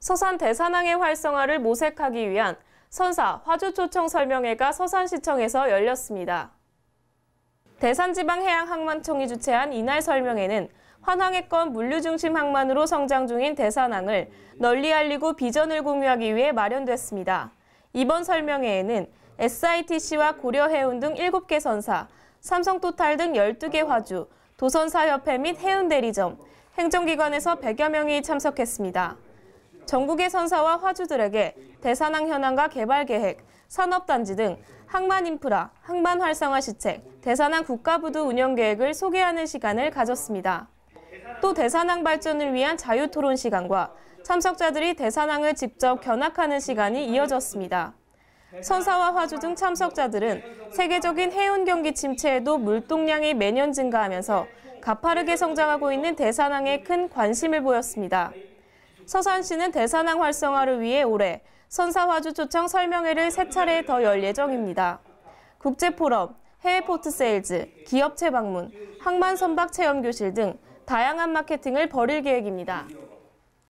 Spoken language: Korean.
서산 대산항의 활성화를 모색하기 위한 선사 화주초청 설명회가 서산시청에서 열렸습니다. 대산지방해양항만청이 주최한 이날 설명회는 환항해권 물류중심 항만으로 성장 중인 대산항을 널리 알리고 비전을 공유하기 위해 마련됐습니다. 이번 설명회에는 SITC와 고려해운 등 7개 선사, 삼성토탈 등 12개 화주, 도선사협회 및 해운대리점, 행정기관에서 100여 명이 참석했습니다. 전국의 선사와 화주들에게 대산항 현황과 개발 계획, 산업단지 등 항만 인프라, 항만 활성화 시책, 대산항 국가부두 운영 계획을 소개하는 시간을 가졌습니다. 또 대산항 발전을 위한 자유 토론 시간과 참석자들이 대산항을 직접 견학하는 시간이 이어졌습니다. 선사와 화주 등 참석자들은 세계적인 해운 경기 침체에도 물동량이 매년 증가하면서 가파르게 성장하고 있는 대산항에 큰 관심을 보였습니다. 서산시는 대산항 활성화를 위해 올해 선사화주 초청 설명회를 세 차례 더 열 예정입니다. 국제포럼, 해외 포트 세일즈, 기업체 방문, 항만 선박 체험 교실 등 다양한 마케팅을 벌일 계획입니다.